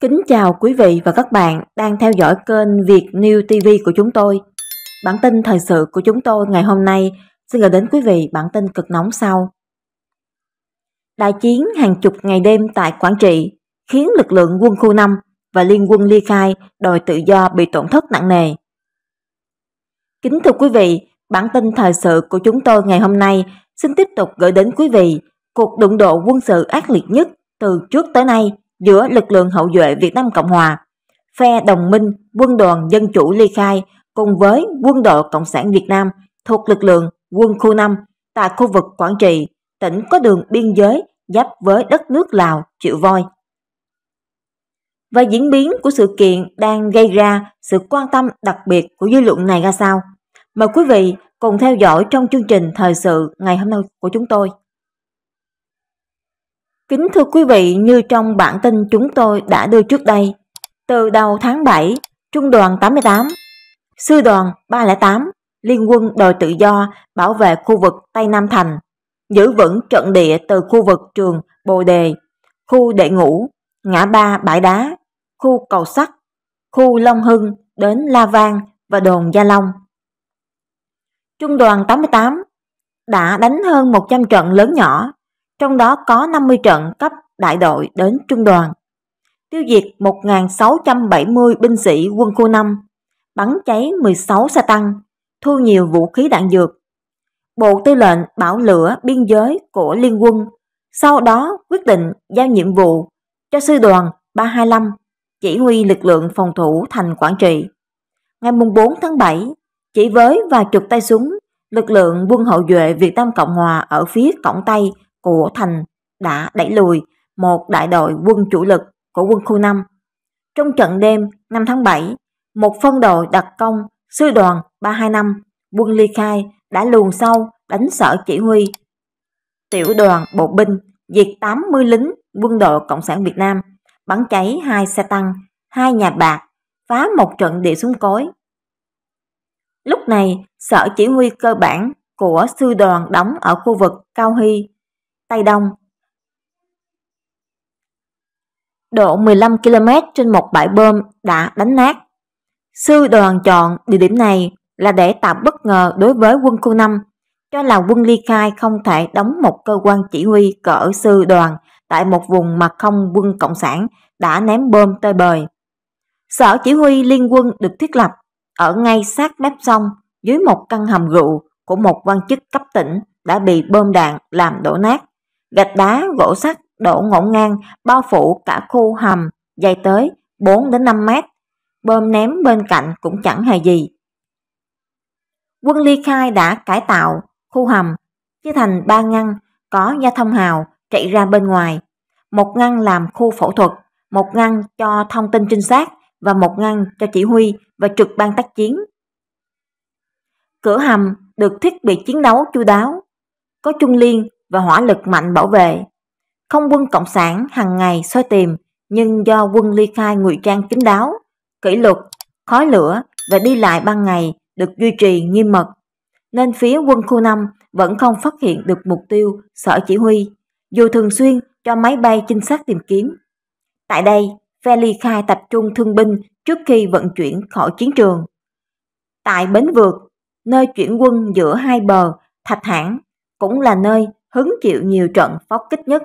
Kính chào quý vị và các bạn đang theo dõi kênh Việt New TV của chúng tôi. Bản tin thời sự của chúng tôi ngày hôm nay xin gửi đến quý vị bản tin cực nóng sau. Đại chiến hàng chục ngày đêm tại Quảng Trị khiến lực lượng quân khu 5 và liên quân ly khai đòi tự do bị tổn thất nặng nề. Kính thưa quý vị, bản tin thời sự của chúng tôi ngày hôm nay xin tiếp tục gửi đến quý vị cuộc đụng độ quân sự ác liệt nhất từ trước tới nay giữa lực lượng hậu duệ Việt Nam Cộng Hòa, phe đồng minh quân đoàn dân chủ ly khai cùng với quân đội Cộng sản Việt Nam thuộc lực lượng quân khu 5 tại khu vực Quảng Trị, tỉnh có đường biên giới giáp với đất nước Lào, Triệu Voi. Và diễn biến của sự kiện đang gây ra sự quan tâm đặc biệt của dư luận này ra sao? Mời quý vị cùng theo dõi trong chương trình thời sự ngày hôm nay của chúng tôi. Kính thưa quý vị, như trong bản tin chúng tôi đã đưa trước đây, từ đầu tháng 7, Trung đoàn 88, Sư đoàn 308, Liên quân đòi tự do bảo vệ khu vực Tây Nam Thành, giữ vững trận địa từ khu vực trường Bồ Đề, khu Đệ Ngũ, ngã ba Bãi Đá, khu Cầu Sắt, khu Long Hưng đến La Vang và đồn Gia Long. Trung đoàn 88 đã đánh hơn 100 trận lớn nhỏ trong đó có 50 trận cấp đại đội đến trung đoàn. Tiêu diệt 1.670 binh sĩ quân khu 5, bắn cháy 16 xe tăng, thu nhiều vũ khí đạn dược. Bộ Tư lệnh Bảo lửa biên giới của Liên quân sau đó quyết định giao nhiệm vụ cho sư đoàn 325 chỉ huy lực lượng phòng thủ thành Quảng Trị. Ngày 4 tháng 7, chỉ với vài chục tay súng, lực lượng quân hậu duệ Việt Nam Cộng Hòa ở phía cổng Tây của thành đã đẩy lùi một đại đội quân chủ lực của quân khu 5. Trong trận đêm 5 tháng 7, một phân đội đặc công sư đoàn 325 quân ly khai đã luồn sâu đánh sở chỉ huy. Tiểu đoàn bộ binh diệt 80 lính quân đội Cộng sản Việt Nam, bắn cháy hai xe tăng, hai nhà bạc, phá một trận địa súng cối. Lúc này, sở chỉ huy cơ bản của sư đoàn đóng ở khu vực Cao Hy Tây Đông. Độ 15 km trên một bãi bơm đã đánh nát. Sư đoàn chọn địa điểm này là để tạo bất ngờ đối với quân khu 5, cho là quân ly khai không thể đóng một cơ quan chỉ huy cỡ sư đoàn tại một vùng mà không quân Cộng sản đã ném bơm tơi bời. Sở chỉ huy liên quân được thiết lập ở ngay sát mép sông dưới một căn hầm rượu của một quan chức cấp tỉnh đã bị bơm đạn làm đổ nát. Gạch đá, gỗ sắt đổ ngổn ngang bao phủ cả khu hầm dày tới 4 đến 5 mét. Bơm ném bên cạnh cũng chẳng hề gì. Quân ly khai đã cải tạo khu hầm chia thành ba ngăn có gia thông hào chạy ra bên ngoài. Một ngăn làm khu phẫu thuật, một ngăn cho thông tin trinh sát và một ngăn cho chỉ huy và trực ban tác chiến. Cửa hầm được thiết bị chiến đấu chu đáo, có trung liên và hỏa lực mạnh bảo vệ. Không quân Cộng sản hàng ngày soi tìm, nhưng do quân ly khai ngụy trang kín đáo, kỷ luật, khói lửa và đi lại ban ngày được duy trì nghiêm mật, nên phía quân khu 5 vẫn không phát hiện được mục tiêu sở chỉ huy, dù thường xuyên cho máy bay trinh sát tìm kiếm. Tại đây, phe ly khai tập trung thương binh trước khi vận chuyển khỏi chiến trường. Tại Bến Vượt, nơi chuyển quân giữa hai bờ, Thạch Hãn cũng là nơi hứng chịu nhiều trận pháo kích nhất.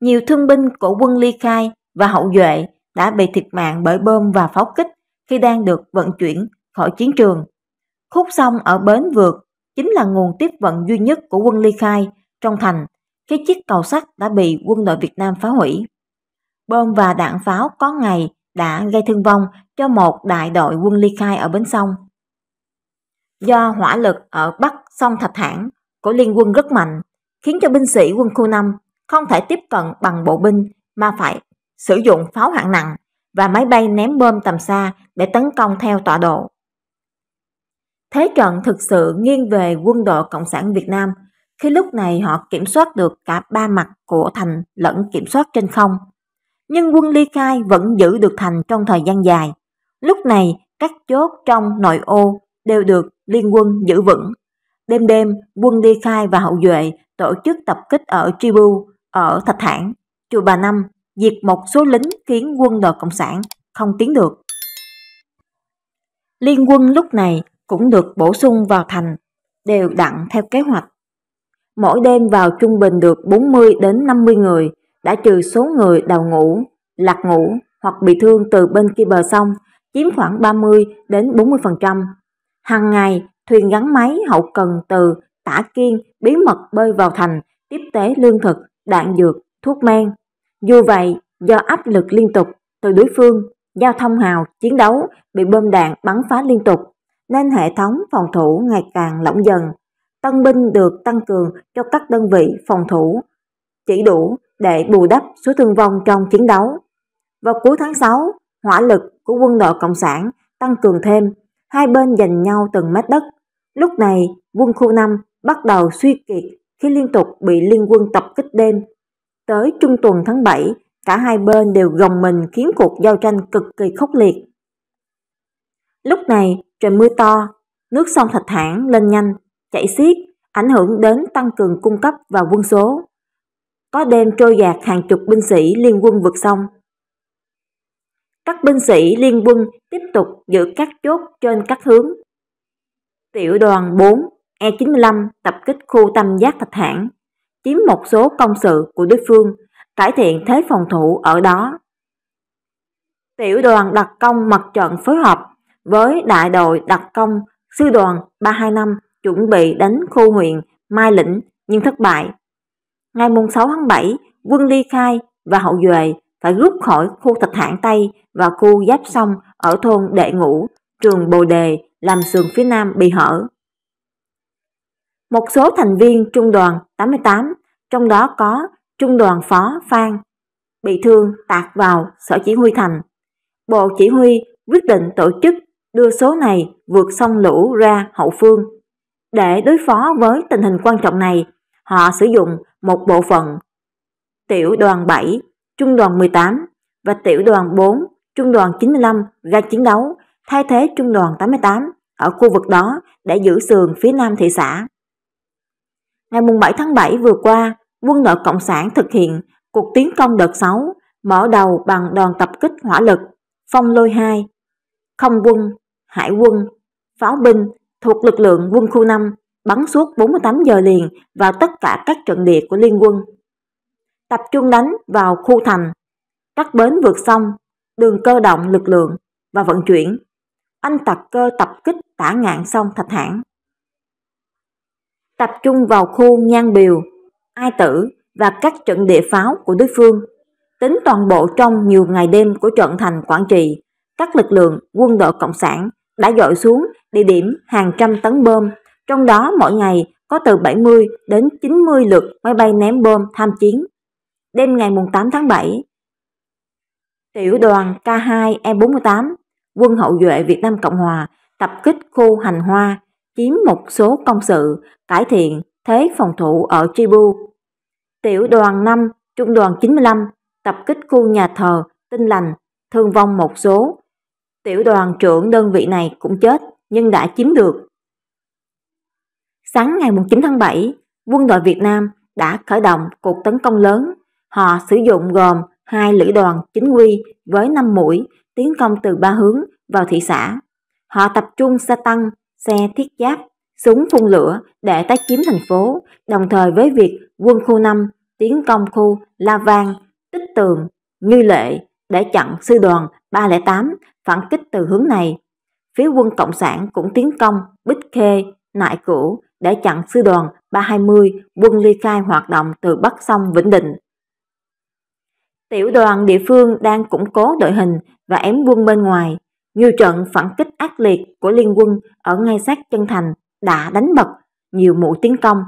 Nhiều thương binh của quân Ly Khai và hậu duệ đã bị thiệt mạng bởi bom và pháo kích khi đang được vận chuyển khỏi chiến trường. Khúc sông ở bến vượt chính là nguồn tiếp vận duy nhất của quân Ly Khai trong thành khi chiếc cầu sắt đã bị quân đội Việt Nam phá hủy. Bom và đạn pháo có ngày đã gây thương vong cho một đại đội quân Ly Khai ở bến sông. Do hỏa lực ở bắc sông Thạch Hãn của liên quân rất mạnh, khiến cho binh sĩ quân khu 5 không thể tiếp cận bằng bộ binh mà phải sử dụng pháo hạng nặng và máy bay ném bom tầm xa để tấn công theo tọa độ. Thế trận thực sự nghiêng về quân đội Cộng sản Việt Nam khi lúc này họ kiểm soát được cả ba mặt của thành lẫn kiểm soát trên không. Nhưng quân ly khai vẫn giữ được thành trong thời gian dài. Lúc này các chốt trong nội ô đều được liên quân giữ vững. Đêm đêm, quân đi khai và hậu duệ tổ chức tập kích ở Tribu, ở Thạch Hãn, Chùa Bà Năm, diệt một số lính khiến quân đội Cộng sản không tiến được. Liên quân lúc này cũng được bổ sung vào thành, đều đặn theo kế hoạch. Mỗi đêm vào trung bình được 40 đến 50 người, đã trừ số người đào ngũ, lạc ngũ hoặc bị thương từ bên kia bờ sông, chiếm khoảng 30 đến 40%. Hàng ngày thuyền gắn máy hậu cần từ Tả Kiên bí mật bơi vào thành, tiếp tế lương thực, đạn dược, thuốc men. Dù vậy, do áp lực liên tục từ đối phương, giao thông hào chiến đấu bị bơm đạn bắn phá liên tục, nên hệ thống phòng thủ ngày càng lỏng dần. Tân binh được tăng cường cho các đơn vị phòng thủ, chỉ đủ để bù đắp số thương vong trong chiến đấu. Vào cuối tháng 6, hỏa lực của quân đội Cộng sản tăng cường thêm, hai bên giành nhau từng mét đất Lúc này, quân khu 5 bắt đầu suy kiệt khi liên tục bị liên quân tập kích đêm. Tới trung tuần tháng 7, cả hai bên đều gồng mình khiến cuộc giao tranh cực kỳ khốc liệt. Lúc này, trời mưa to, nước sông Thạch Hãn lên nhanh, chảy xiết, ảnh hưởng đến tăng cường cung cấp và quân số. Có đêm trôi dạt hàng chục binh sĩ liên quân vượt sông. Các binh sĩ liên quân tiếp tục giữ các chốt trên các hướng Tiểu đoàn 4 E95 tập kích khu tam giác Thạch Hãn, chiếm một số công sự của đối phương, cải thiện thế phòng thủ ở đó. Tiểu đoàn đặc công mặt trận phối hợp với đại đội đặc công sư đoàn 325 chuẩn bị đánh khu huyện Mai Lĩnh nhưng thất bại. Ngày 6 tháng 7, quân ly khai và hậu duệ phải rút khỏi khu thạch hãng Tây và khu giáp sông ở thôn Đệ Ngũ, trường Bồ Đề làm sườn phía nam bị hở. Một số thành viên trung đoàn 88, trong đó có trung đoàn phó Phan, bị thương tạc vào sở chỉ huy thành. Bộ chỉ huy quyết định tổ chức đưa số này vượt sông lũ ra hậu phương. Để đối phó với tình hình quan trọng này, họ sử dụng một bộ phận tiểu đoàn 7, trung đoàn 18 và tiểu đoàn 4, trung đoàn 95 ra chiến đấu thay thế trung đoàn 88 ở khu vực đó để giữ sườn phía nam thị xã. Ngày 7 tháng 7 vừa qua, quân đội Cộng sản thực hiện cuộc tiến công đợt 6, mở đầu bằng đoàn tập kích hỏa lực, phong lôi 2, không quân, hải quân, pháo binh thuộc lực lượng quân khu 5 bắn suốt 48 giờ liền vào tất cả các trận địa của liên quân. Tập trung đánh vào khu thành, các bến vượt sông, đường cơ động lực lượng và vận chuyển anh tập cơ tập kích tả ngạn xong thạch hãn. Tập trung vào khu Nhan Biều, Ai Tử và các trận địa pháo của đối phương, tính toàn bộ trong nhiều ngày đêm của trận thành Quảng Trị, các lực lượng quân đội Cộng sản đã dội xuống địa điểm hàng trăm tấn bom, trong đó mỗi ngày có từ 70 đến 90 lượt máy bay ném bom tham chiến. Đêm ngày 8 tháng 7, tiểu đoàn K2E48 quân hậu duệ Việt Nam Cộng Hòa tập kích khu hành hoa, chiếm một số công sự, cải thiện thế phòng thủ ở Chibu. Tiểu đoàn 5, trung đoàn 95 tập kích khu nhà thờ Tinh Lành, thương vong một số. Tiểu đoàn trưởng đơn vị này cũng chết nhưng đã chiếm được. Sáng ngày 9 tháng 7, quân đội Việt Nam đã khởi động cuộc tấn công lớn. Họ sử dụng gồm hai lữ đoàn chính quy với 5 mũi tiến công từ ba hướng vào thị xã. Họ tập trung xe tăng, xe thiết giáp, súng phun lửa để tái chiếm thành phố, đồng thời với việc quân khu 5 tiến công khu La Vang, Tích Tường, Như Lệ để chặn sư đoàn 308 phản kích từ hướng này. Phía quân Cộng sản cũng tiến công Bích Khê, Nại Cửu để chặn sư đoàn 320 quân ly khai hoạt động từ Bắc Sông Vĩnh Định. Tiểu đoàn địa phương đang củng cố đội hình và ém quân bên ngoài. Nhiều trận phản kích ác liệt của liên quân ở ngay sát chân thành đã đánh bật nhiều mũi tiến công.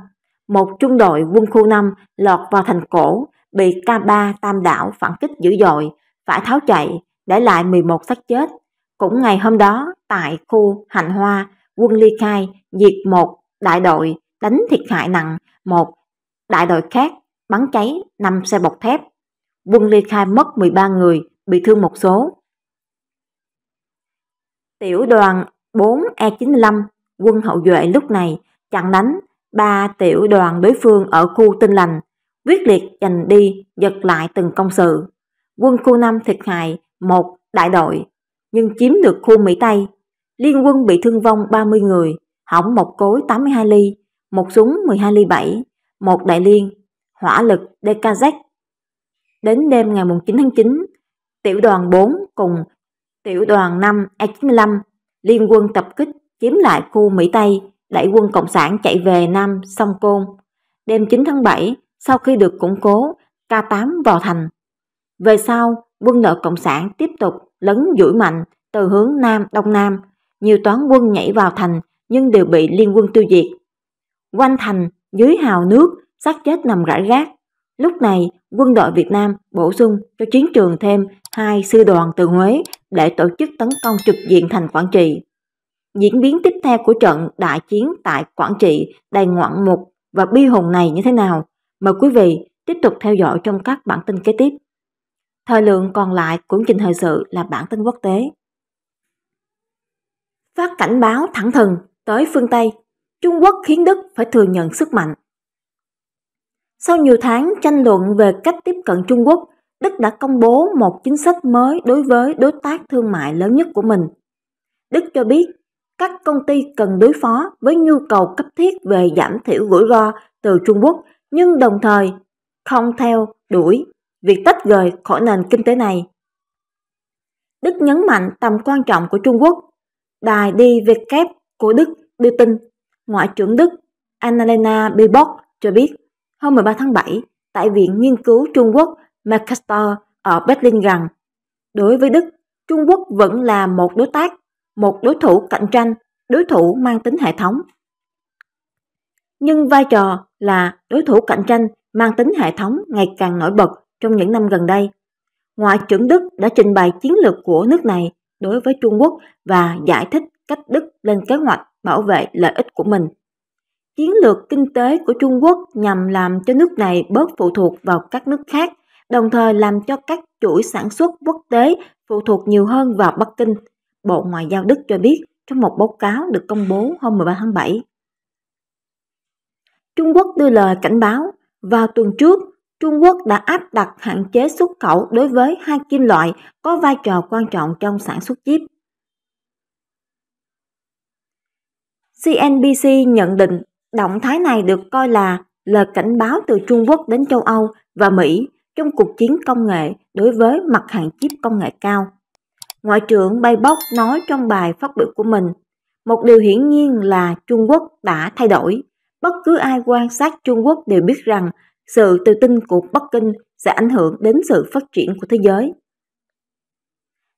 Một trung đội quân khu 5 lọt vào thành cổ, bị K3 Tam Đảo phản kích dữ dội, phải tháo chạy, để lại 11 xác chết. Cũng ngày hôm đó, tại khu Hành Hoa, quân ly khai diệt một đại đội đánh thiệt hại nặng, một đại đội khác bắn cháy 5 xe bọc thép quân Lê Khai mất 13 người, bị thương một số. Tiểu đoàn 4E95, quân hậu duệ lúc này chặn đánh ba tiểu đoàn đối phương ở khu Tinh Lành, quyết liệt giành đi, giật lại từng công sự. Quân khu 5 thiệt hại một đại đội, nhưng chiếm được khu Mỹ Tây. Liên quân bị thương vong 30 người, hỏng một cối 82 ly, một súng 12 ly 7, một đại liên, hỏa lực DKZ Đến đêm ngày 9 tháng 9, tiểu đoàn 4 cùng tiểu đoàn 5 E95 liên quân tập kích chiếm lại khu Mỹ Tây, đẩy quân Cộng sản chạy về Nam Sông Côn. Đêm 9 tháng 7, sau khi được củng cố, K8 vào thành. Về sau, quân đội Cộng sản tiếp tục lấn duỗi mạnh từ hướng Nam Đông Nam. Nhiều toán quân nhảy vào thành nhưng đều bị liên quân tiêu diệt. Quanh thành, dưới hào nước, xác chết nằm rải rác, Lúc này, quân đội Việt Nam bổ sung cho chiến trường thêm hai sư đoàn từ Huế để tổ chức tấn công trực diện thành Quảng Trị. Diễn biến tiếp theo của trận đại chiến tại Quảng Trị đầy ngoạn mục và bi hùng này như thế nào? Mời quý vị tiếp tục theo dõi trong các bản tin kế tiếp. Thời lượng còn lại của trình thời sự là bản tin quốc tế. Phát cảnh báo thẳng thừng tới phương Tây, Trung Quốc khiến Đức phải thừa nhận sức mạnh sau nhiều tháng tranh luận về cách tiếp cận Trung Quốc, Đức đã công bố một chính sách mới đối với đối tác thương mại lớn nhất của mình. Đức cho biết các công ty cần đối phó với nhu cầu cấp thiết về giảm thiểu rủi ro từ Trung Quốc nhưng đồng thời không theo đuổi việc tách rời khỏi nền kinh tế này. Đức nhấn mạnh tầm quan trọng của Trung Quốc. Đài DW của Đức đưa tin Ngoại trưởng Đức Annalena Baerbock cho biết Hôm 13 tháng 7, tại Viện Nghiên cứu Trung Quốc Mercator ở Berlin rằng đối với Đức, Trung Quốc vẫn là một đối tác, một đối thủ cạnh tranh, đối thủ mang tính hệ thống. Nhưng vai trò là đối thủ cạnh tranh mang tính hệ thống ngày càng nổi bật trong những năm gần đây. Ngoại trưởng Đức đã trình bày chiến lược của nước này đối với Trung Quốc và giải thích cách Đức lên kế hoạch bảo vệ lợi ích của mình Chiến lược kinh tế của Trung Quốc nhằm làm cho nước này bớt phụ thuộc vào các nước khác, đồng thời làm cho các chuỗi sản xuất quốc tế phụ thuộc nhiều hơn vào Bắc Kinh, Bộ Ngoại giao Đức cho biết trong một báo cáo được công bố hôm 13 tháng 7. Trung Quốc đưa lời cảnh báo, vào tuần trước, Trung Quốc đã áp đặt hạn chế xuất khẩu đối với hai kim loại có vai trò quan trọng trong sản xuất chip. CNBC nhận định Động thái này được coi là lời cảnh báo từ Trung Quốc đến châu Âu và Mỹ trong cuộc chiến công nghệ đối với mặt hàng chip công nghệ cao. Ngoại trưởng Baybok nói trong bài phát biểu của mình, một điều hiển nhiên là Trung Quốc đã thay đổi. Bất cứ ai quan sát Trung Quốc đều biết rằng sự tự tin của Bắc Kinh sẽ ảnh hưởng đến sự phát triển của thế giới.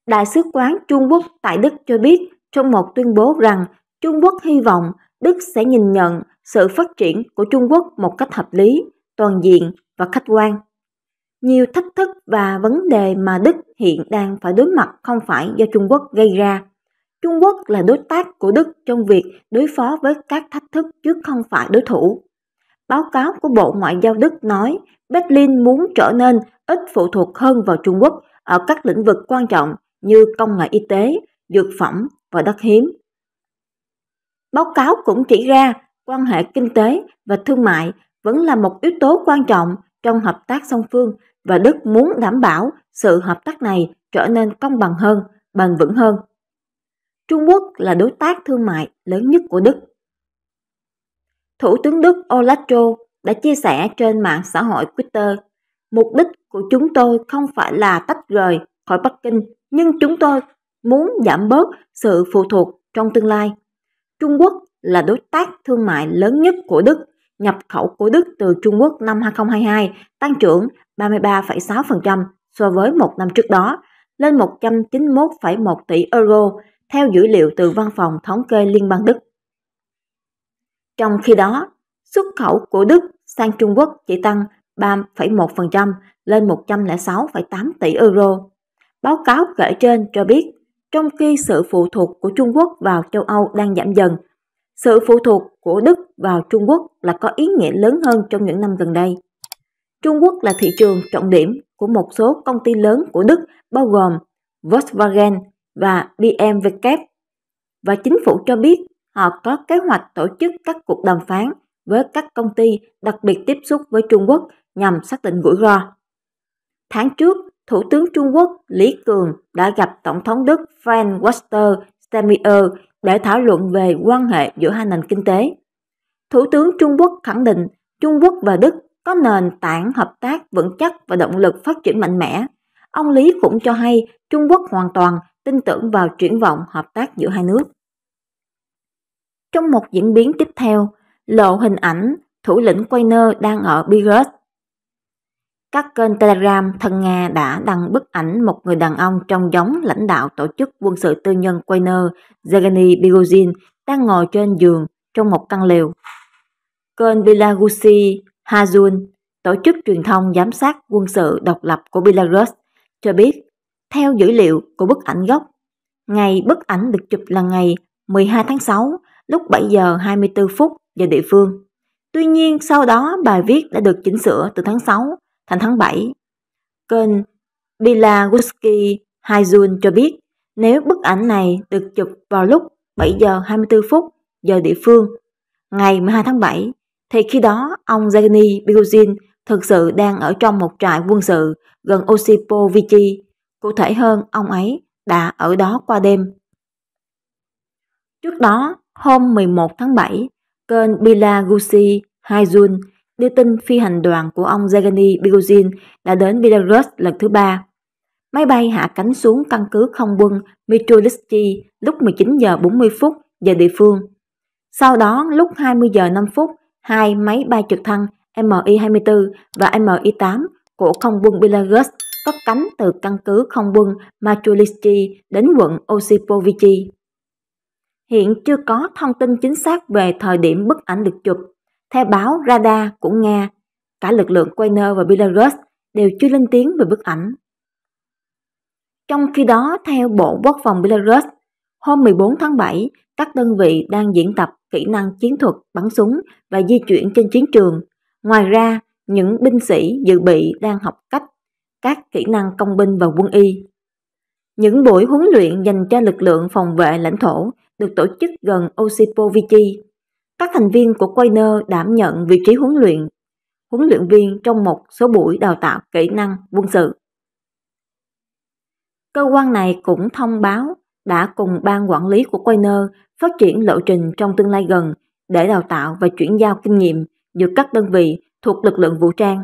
Đại sứ quán Trung Quốc tại Đức cho biết trong một tuyên bố rằng Trung Quốc hy vọng Đức sẽ nhìn nhận sự phát triển của Trung Quốc một cách hợp lý, toàn diện và khách quan. Nhiều thách thức và vấn đề mà Đức hiện đang phải đối mặt không phải do Trung Quốc gây ra. Trung Quốc là đối tác của Đức trong việc đối phó với các thách thức chứ không phải đối thủ. Báo cáo của Bộ Ngoại giao Đức nói Berlin muốn trở nên ít phụ thuộc hơn vào Trung Quốc ở các lĩnh vực quan trọng như công nghệ y tế, dược phẩm và đất hiếm. Báo cáo cũng chỉ ra quan hệ kinh tế và thương mại vẫn là một yếu tố quan trọng trong hợp tác song phương và Đức muốn đảm bảo sự hợp tác này trở nên công bằng hơn, bền vững hơn. Trung Quốc là đối tác thương mại lớn nhất của Đức. Thủ tướng Đức Olaf Scholz đã chia sẻ trên mạng xã hội Twitter, mục đích của chúng tôi không phải là tách rời khỏi Bắc Kinh, nhưng chúng tôi muốn giảm bớt sự phụ thuộc trong tương lai. Trung Quốc là đối tác thương mại lớn nhất của Đức, nhập khẩu của Đức từ Trung Quốc năm 2022 tăng trưởng 33,6% so với một năm trước đó, lên 191,1 tỷ euro, theo dữ liệu từ Văn phòng Thống kê Liên bang Đức. Trong khi đó, xuất khẩu của Đức sang Trung Quốc chỉ tăng 3,1% lên 106,8 tỷ euro. Báo cáo kể trên cho biết, trong khi sự phụ thuộc của Trung Quốc vào châu Âu đang giảm dần, sự phụ thuộc của Đức vào Trung Quốc là có ý nghĩa lớn hơn trong những năm gần đây. Trung Quốc là thị trường trọng điểm của một số công ty lớn của Đức bao gồm Volkswagen và BMW và chính phủ cho biết họ có kế hoạch tổ chức các cuộc đàm phán với các công ty đặc biệt tiếp xúc với Trung Quốc nhằm xác định rủi ro. Tháng trước, Thủ tướng Trung Quốc Lý Cường đã gặp Tổng thống Đức Frank Walter Steinmeier để thảo luận về quan hệ giữa hai nền kinh tế. Thủ tướng Trung Quốc khẳng định Trung Quốc và Đức có nền tảng hợp tác vững chắc và động lực phát triển mạnh mẽ. Ông Lý cũng cho hay Trung Quốc hoàn toàn tin tưởng vào triển vọng hợp tác giữa hai nước. Trong một diễn biến tiếp theo, lộ hình ảnh thủ lĩnh Quainer đang ở Beirut các kênh Telegram thân Nga đã đăng bức ảnh một người đàn ông trong giống lãnh đạo tổ chức quân sự tư nhân Wagner Zagani Bigozin đang ngồi trên giường trong một căn lều. Kênh Belarusi Hazun, tổ chức truyền thông giám sát quân sự độc lập của Belarus, cho biết theo dữ liệu của bức ảnh gốc, ngày bức ảnh được chụp là ngày 12 tháng 6 lúc 7 giờ 24 phút giờ địa phương. Tuy nhiên sau đó bài viết đã được chỉnh sửa từ tháng 6 Thành tháng 7, kênh Bilaguski Haizun cho biết nếu bức ảnh này được chụp vào lúc 7 giờ 24 phút giờ địa phương ngày 12 tháng 7 thì khi đó ông Zagani Bigozin thực sự đang ở trong một trại quân sự gần Osipovichi. Cụ thể hơn, ông ấy đã ở đó qua đêm. Trước đó, hôm 11 tháng 7, kênh Bilagusi Haizun đưa tin phi hành đoàn của ông Zagani Bigozin đã đến Belarus lần thứ ba. Máy bay hạ cánh xuống căn cứ không quân Mitrovichi lúc 19 giờ 40 phút giờ địa phương. Sau đó lúc 20 giờ 5 phút, hai máy bay trực thăng Mi-24 và Mi-8 của không quân Belarus cất cánh từ căn cứ không quân Machulichi đến quận Osipovichi. Hiện chưa có thông tin chính xác về thời điểm bức ảnh được chụp, theo báo Radar của Nga, cả lực lượng Quainer và Belarus đều chưa lên tiếng về bức ảnh. Trong khi đó, theo Bộ Quốc phòng Belarus, hôm 14 tháng 7, các đơn vị đang diễn tập kỹ năng chiến thuật bắn súng và di chuyển trên chiến trường. Ngoài ra, những binh sĩ dự bị đang học cách các kỹ năng công binh và quân y. Những buổi huấn luyện dành cho lực lượng phòng vệ lãnh thổ được tổ chức gần Osipovichi. Các thành viên của Quainer đảm nhận vị trí huấn luyện, huấn luyện viên trong một số buổi đào tạo kỹ năng quân sự. Cơ quan này cũng thông báo đã cùng ban quản lý của Quainer phát triển lộ trình trong tương lai gần để đào tạo và chuyển giao kinh nghiệm giữa các đơn vị thuộc lực lượng vũ trang.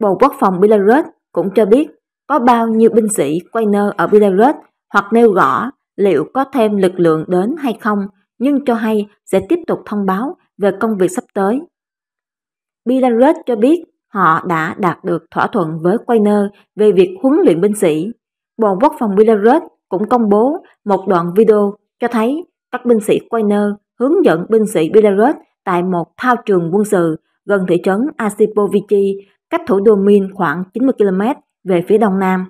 Bộ Quốc phòng Belarus cũng cho biết có bao nhiêu binh sĩ Quainer ở Belarus hoặc nêu rõ liệu có thêm lực lượng đến hay không nhưng cho hay sẽ tiếp tục thông báo về công việc sắp tới. Belarus cho biết họ đã đạt được thỏa thuận với Quainer về việc huấn luyện binh sĩ. Bộ Quốc phòng Belarus cũng công bố một đoạn video cho thấy các binh sĩ Quainer hướng dẫn binh sĩ Belarus tại một thao trường quân sự gần thị trấn Asipovichi, cách thủ đô Min khoảng 90 km về phía đông nam.